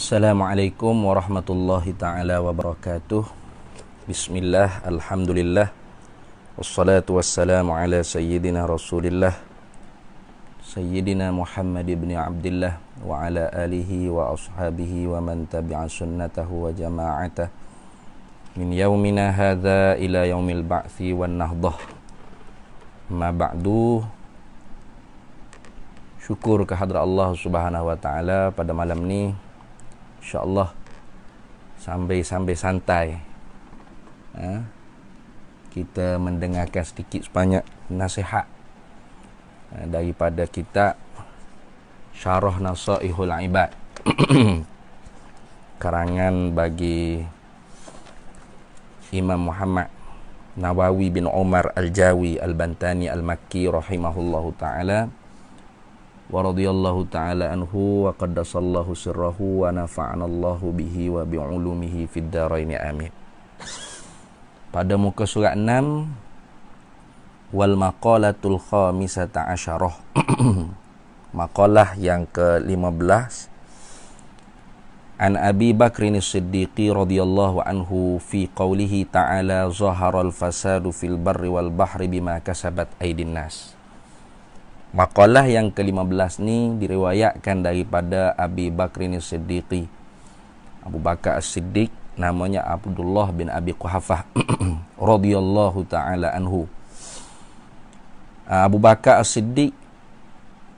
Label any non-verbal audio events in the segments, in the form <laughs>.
Assalamualaikum warahmatullahi taala wabarakatuh. Bismillah, alhamdulillah. Wassalatu wassalamu ala sayyidina Rasulillah Sayyidina Muhammad ibn Abdullah wa ala alihi wa ashabihi wa man tabi'a sunnatahu wa jama'ata min yaumina hadha ila yaumil ba'thi wan nahdah. Ma ba'du syukur kehadrat Allah Subhanahu wa taala pada malam ni InsyaAllah Sambil-sambil santai ha? Kita mendengarkan sedikit sebanyak nasihat ha? Daripada kitab Syarah Nasaihul Ibad <coughs> Karangan bagi Imam Muhammad Nawawi bin Umar Al-Jawi Al-Bantani Al-Makki Rahimahullahu Ta'ala Al-Makki ورضي الله تعالى عنه وقدس الله سره ونفعنا الله به وبعلومه في الدارين آمين pada muka surat 6 wal maqalatul khamisata asyarah <clears throat> maqalah yang ke-15 an abi bakrin siddiqi radhiyallahu anhu fi qawlihi ta'ala zahara al-fasadu fil barri wal bahri bima kasabat aidin nas Makalah yang ke-15 ni diriwayatkan daripada Abi Bakrin Siddiqi. Abu Bakar As-Siddiq namanya Abdullah bin Abi Quhafah <clears throat> radhiyallahu taala anhu. Abu Bakar As-Siddiq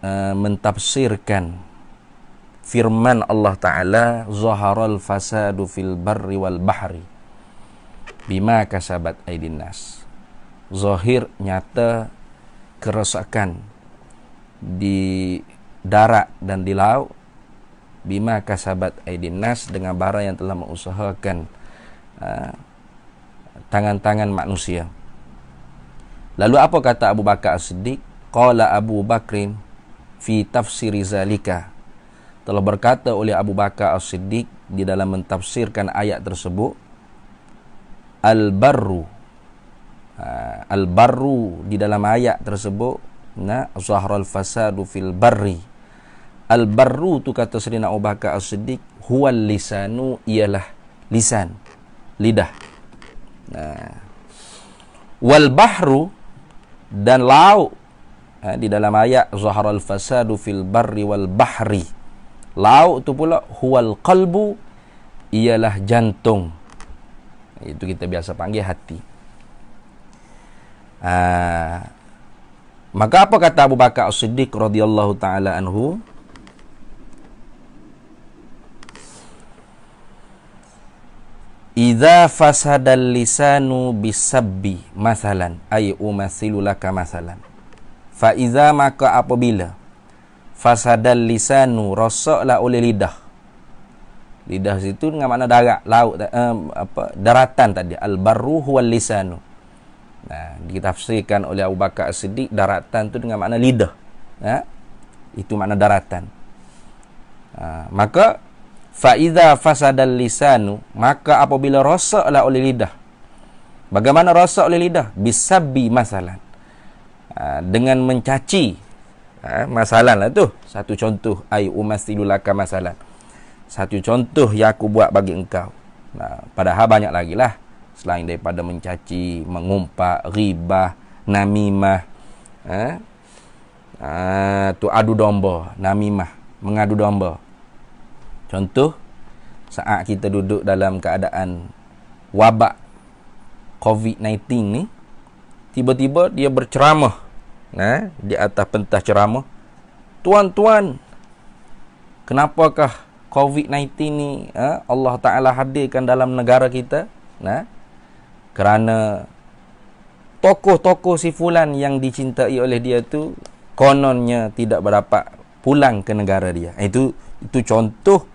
uh, mentafsirkan firman Allah taala zaharal fasadu fil barri wal bahri bima kasabat aidinnas. Zahir nyata kerosakan di darat dan di laut bima kasabat aidin nas dengan bara yang telah mengusahakan uh, tangan-tangan uh, manusia lalu apa kata Abu Bakar Siddiq qala Abu Bakrin fi tafsir zalika telah berkata oleh Abu Bakar As-Siddiq di dalam mentafsirkan ayat tersebut al-barru uh, al-barru di dalam ayat tersebut na zahral fasadu fil barri al barru tu kata Serina Abu Bakar As-Siddiq huwal lisanu ialah lisan lidah nah wal bahru dan laut ha, di dalam ayat zahral fasadu fil barri wal bahri laut tu pula huwal qalbu ialah jantung itu kita biasa panggil hati ha, Maka apa kata Abu Bakar As-Siddiq radhiyallahu taala anhu? Idza fasada lisanu bisabbi masalan ay umathilu laka masalan. Fa idza maka apabila fasada lisanu rasaklah oleh lidah. Lidah situ dengan makna darat, laut eh, apa daratan tadi al barru wal lisanu. Nah, ha, ditafsirkan oleh Abu Bakar Siddiq daratan tu dengan makna lidah. Ya. Itu makna daratan. Ha, maka fa iza fasadal lisanu maka apabila rosaklah oleh lidah. Bagaimana rosak oleh lidah? Bisabi masalan. Ha, dengan mencaci ha, masalan lah tu satu contoh ai umasilulaka masalan satu contoh yang aku buat bagi engkau nah, ha, padahal banyak lagi lah selain daripada mencaci, mengumpat, ribah, namimah. Eh? Ha? tu adu domba, namimah, mengadu domba. Contoh, saat kita duduk dalam keadaan wabak COVID-19 ni, tiba-tiba dia berceramah nah ha? di atas pentas ceramah. Tuan-tuan, kenapakah COVID-19 ni ha? Allah Ta'ala hadirkan dalam negara kita? Nah, ha? kerana tokoh-tokoh si fulan yang dicintai oleh dia tu kononnya tidak berdapat pulang ke negara dia. Eh, itu itu contoh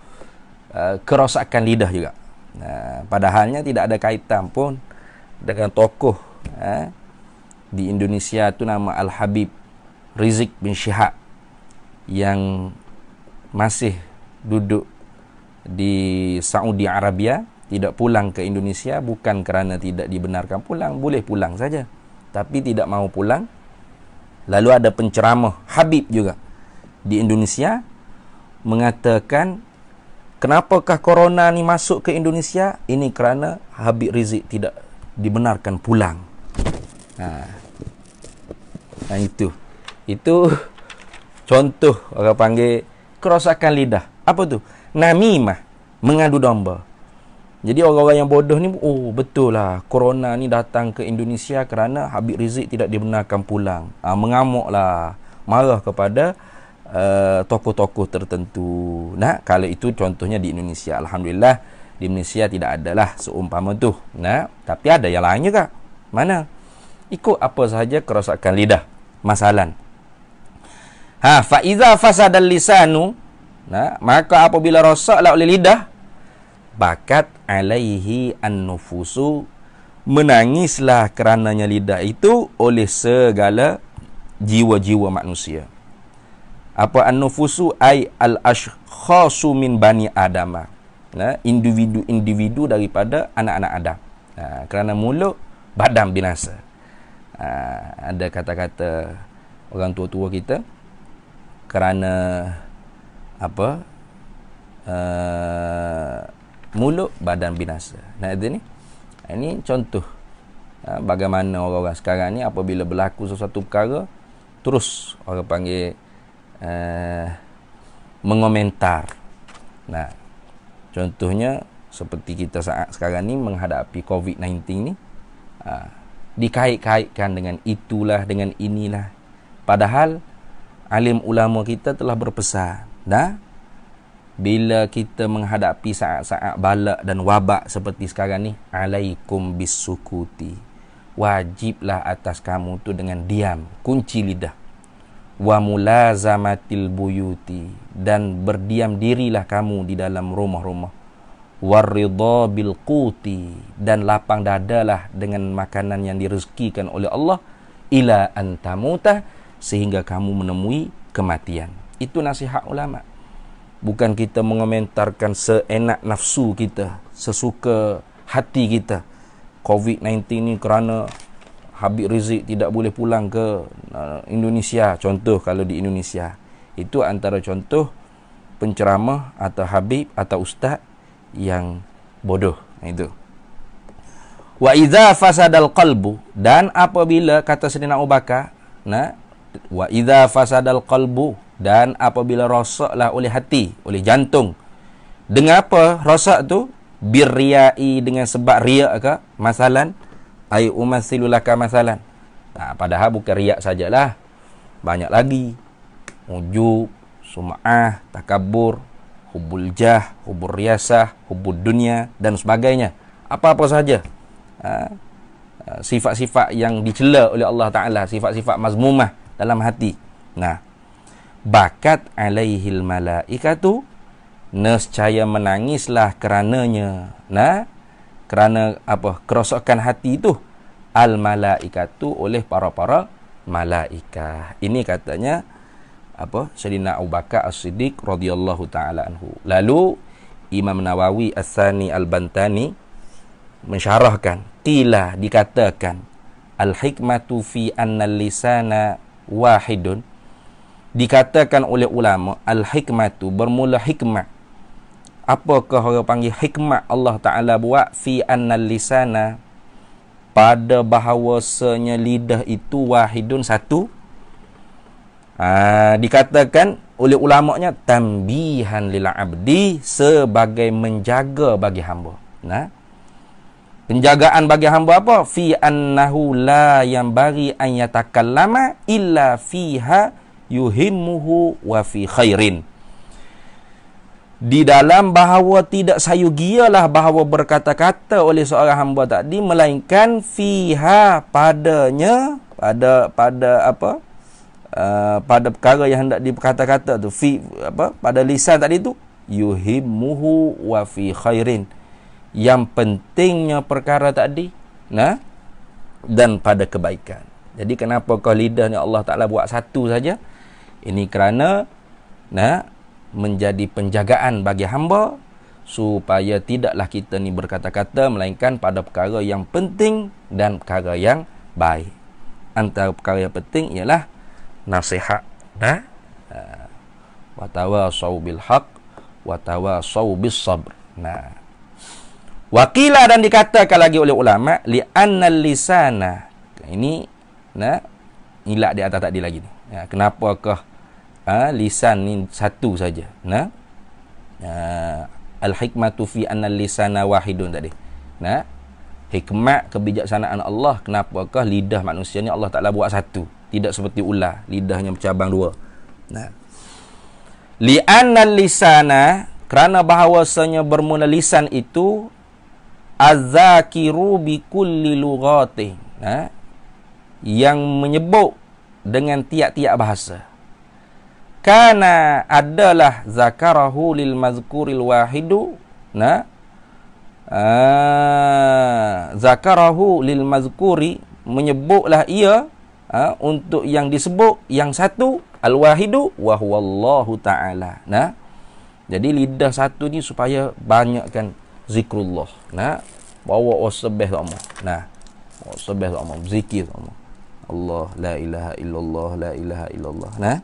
uh, kerosakan lidah juga. Uh, padahalnya tidak ada kaitan pun dengan tokoh uh, di Indonesia tu nama Al-Habib Rizik bin Syihab yang masih duduk di Saudi Arabia tidak pulang ke Indonesia bukan kerana tidak dibenarkan pulang boleh pulang saja tapi tidak mau pulang lalu ada penceramah Habib juga di Indonesia mengatakan kenapakah corona ni masuk ke Indonesia ini kerana Habib Rizik tidak dibenarkan pulang ha. Nah, ha, itu itu <laughs> contoh orang panggil kerosakan lidah apa tu namimah mengadu domba jadi orang-orang yang bodoh ni oh betul lah corona ni datang ke Indonesia kerana Habib Rizik tidak dibenarkan pulang. Ah ha, mengamuklah marah kepada uh, tokoh-tokoh tertentu. Nah, kalau itu contohnya di Indonesia alhamdulillah di Indonesia tidak adalah seumpama tu. Nah, tapi ada yang lainnya kak. Mana? Ikut apa sahaja kerosakan lidah. Masalan. Ha, fa iza fasadal lisanu, nah, maka apabila rosaklah oleh lidah, bakat alaihi an-nufusu menangislah kerananya lidah itu oleh segala jiwa-jiwa manusia apa an-nufusu ai al-ashkhasu min bani adam individu-individu daripada anak-anak Adam kerana mulut badam binasa ah, ada kata-kata orang tua-tua kita kerana apa ah, mulut badan binasa nak kata ni ha, ini contoh ha, bagaimana orang-orang sekarang ni apabila berlaku sesuatu perkara terus orang panggil uh, mengomentar nah contohnya seperti kita saat sekarang ni menghadapi COVID-19 ni ha, dikait-kaitkan dengan itulah dengan inilah padahal alim ulama kita telah berpesan dah bila kita menghadapi saat-saat balak dan wabak seperti sekarang ni alaikum bisukuti wajiblah atas kamu tu dengan diam kunci lidah wa mulazamatil buyuti dan berdiam dirilah kamu di dalam rumah-rumah waridha bil quti dan lapang dadalah dengan makanan yang direzekikan oleh Allah ila antamuta sehingga kamu menemui kematian itu nasihat ulama' bukan kita mengomentarkan seenak nafsu kita, sesuka hati kita. COVID-19 ni kerana Habib Rizik tidak boleh pulang ke uh, Indonesia, contoh kalau di Indonesia. Itu antara contoh penceramah atau habib atau ustaz yang bodoh. Itu. Wa idza fasadal qalbu dan apabila kata Sayyidina Abu Bakar, nah wa idza fasadal qalbu dan apabila rosaklah oleh hati oleh jantung dengan apa rosak tu birriai dengan sebab riak ke masalan ai umasilulaka masalan nah, padahal bukan riak sajalah banyak lagi ujub sumah takabur hubul jah hubur riasah hubud dunia dan sebagainya apa-apa saja ha? sifat-sifat yang dicela oleh Allah Ta'ala sifat-sifat mazmumah dalam hati nah bakat alaihil malaikatu nescaya menangislah kerananya nah kerana apa kerosakan hati tu al malaikatu oleh para-para malaikat ini katanya apa Sayyidina Abu Bakar As-Siddiq radhiyallahu taala anhu lalu Imam Nawawi As-Sani Al-Bantani mensyarahkan qila dikatakan al hikmatu fi anna lisana wahidun dikatakan oleh ulama al hikmah tu bermula hikmah apakah orang panggil hikmah Allah taala buat fi annal lisana pada bahawasanya lidah itu wahidun satu ha, dikatakan oleh ulama'nya tambihan lil abdi sebagai menjaga bagi hamba nah penjagaan bagi hamba apa fi annahu la yang bari an yatakallama illa fiha yuhimmuhu wa fi khairin di dalam bahawa tidak sayu gialah bahawa berkata-kata oleh seorang hamba tadi melainkan fiha padanya pada pada apa uh, pada perkara yang hendak dikata-kata tu fi apa pada lisan tadi tu yuhimmuhu wa fi khairin yang pentingnya perkara tadi nah dan pada kebaikan jadi kenapa kau lidah Allah Taala buat satu saja ini kerana nah menjadi penjagaan bagi hamba supaya tidaklah kita ni berkata-kata melainkan pada perkara yang penting dan perkara yang baik. Antara perkara yang penting ialah nasihat, nah. Ha? Ha. watawa tawasau bil haq wa tawasau bis sabr. Nah. Wakila dan dikatakan lagi oleh ulama li annal lisana. Ini nah ilak di atas tadi lagi Kenapa Ya, ha, lisan ni satu saja nah ha, al hikmatu fi anna lisana wahidun tadi nah hikmat kebijaksanaan Allah kenapakah lidah manusia ni Allah Taala buat satu tidak seperti ular lidahnya bercabang dua nah li anna lisana kerana bahawasanya bermula lisan itu azzakiru bi kulli lughati nah yang menyebut dengan tiap-tiap bahasa kana adalah zakarahu lil mazkuril wahidu na aa, ah, zakarahu lil mazkuri menyebutlah ia aa, ah, untuk yang disebut yang satu al wahidu wa huwallahu taala nah jadi lidah satu ni supaya banyakkan zikrullah nah bawa wasbah sama nah wasbah sama zikir sama Allah la ilaha illallah la ilaha illallah nah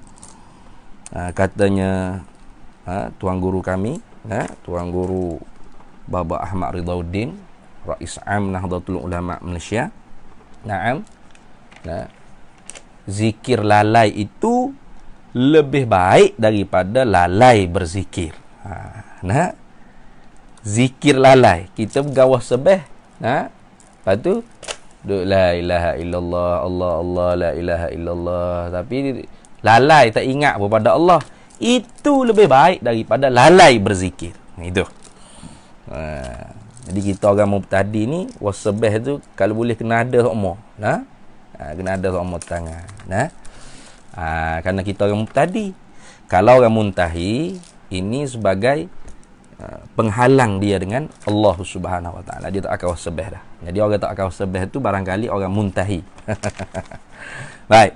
ha, katanya ha, tuan guru kami ha, tuan guru Baba Ahmad Ridauddin Rais Am Nahdlatul Ulama Malaysia Naam ha, zikir lalai itu lebih baik daripada lalai berzikir ha, nah zikir lalai kita bergawah sebeh ha lepas la ilaha illallah Allah Allah la ilaha illallah tapi lalai tak ingat kepada Allah itu lebih baik daripada lalai berzikir itu ha. jadi kita orang mau tadi ni wasabih tu kalau boleh kena ada sokmo nah ha? ha, kena ada sokmo tangan nah ha? ha, kerana kita orang tadi kalau orang muntahi ini sebagai ha, penghalang dia dengan Allah Subhanahu Wa Taala. Dia tak akan wasabih dah. Jadi orang tak akan wasabih tu barangkali orang muntahi. <laughs> Baik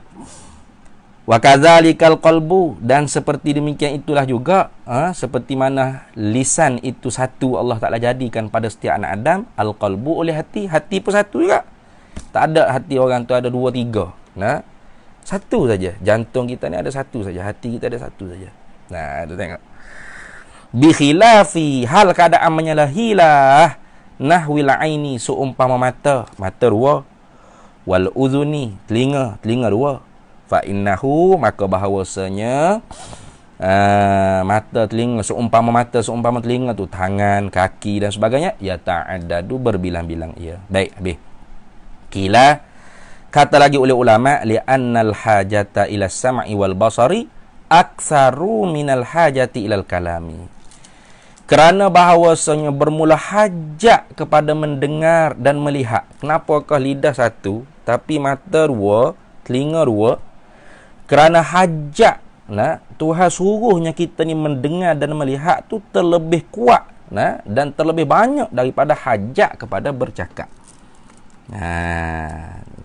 wa kadzalikal qalbu dan seperti demikian itulah juga ha, seperti mana lisan itu satu Allah Taala jadikan pada setiap anak Adam al qalbu oleh hati hati pun satu juga tak ada hati orang tu ada dua tiga nah satu saja jantung kita ni ada satu saja hati kita ada satu saja nah tu tengok bi khilafi hal keadaan hilah. nahwil aini seumpama mata mata dua wal uzuni telinga telinga dua fa innahu maka bahawasanya uh, mata telinga seumpama mata seumpama telinga tu tangan kaki dan sebagainya ya ta'addadu berbilang-bilang ia baik habis kila kata lagi oleh ulama li annal hajata ila sam'i wal basari aksaru minal hajati ilal kalami kerana bahawasanya bermula hajat kepada mendengar dan melihat. Kenapakah lidah satu, tapi mata dua, telinga dua, kerana hajat nah Tuhan suruhnya kita ni mendengar dan melihat tu terlebih kuat nah dan terlebih banyak daripada hajat kepada bercakap. Ha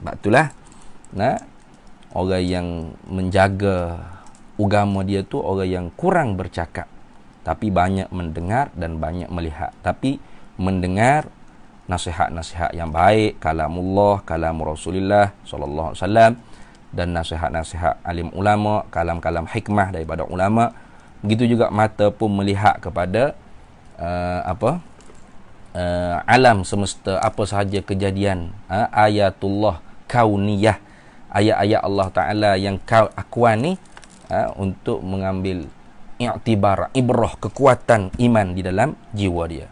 nah, itulah nah orang yang menjaga agama dia tu orang yang kurang bercakap tapi banyak mendengar dan banyak melihat tapi mendengar nasihat-nasihat yang baik kalamullah kalam Rasulullah sallallahu alaihi wasallam dan nasihat-nasihat alim ulama, kalam-kalam hikmah daripada ulama. Begitu juga mata pun melihat kepada uh, apa? Uh, alam semesta apa sahaja kejadian uh, ayatullah kauniyah ayat-ayat Allah Taala yang kau akuan ni uh, untuk mengambil i'tibar ibrah kekuatan iman di dalam jiwa dia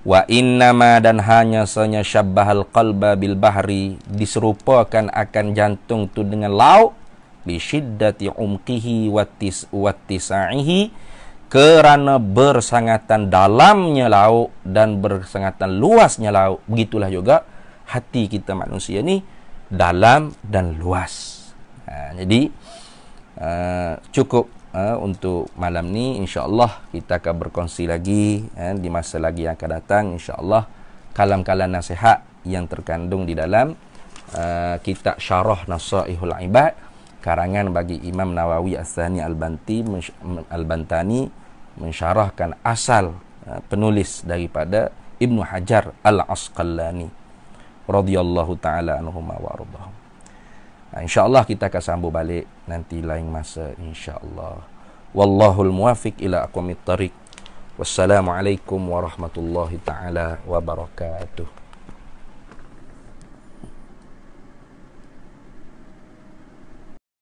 wa innama dan hanya sanya syabbahal qalba bil bahri diserupakan akan jantung tu dengan laut bi syiddati umqihi wa tis'ihi kerana bersangatan dalamnya laut dan bersangatan luasnya laut begitulah juga hati kita manusia ni dalam dan luas ha, jadi uh, cukup uh, untuk malam ni insyaallah kita akan berkongsi lagi uh, di masa lagi yang akan datang insyaallah kalam-kalam nasihat yang terkandung di dalam uh, kitab syarah nasaihul ibad karangan bagi Imam Nawawi As-Sani Al-Banti Al-Bantani mensyarahkan asal uh, penulis daripada Ibnu Hajar Al-Asqalani radhiyallahu taala anhumawardahum Ha, InsyaAllah kita akan sambung balik nanti lain masa insyaAllah. Wallahul muwafiq ila akumit tarik. Wassalamualaikum warahmatullahi ta'ala wabarakatuh.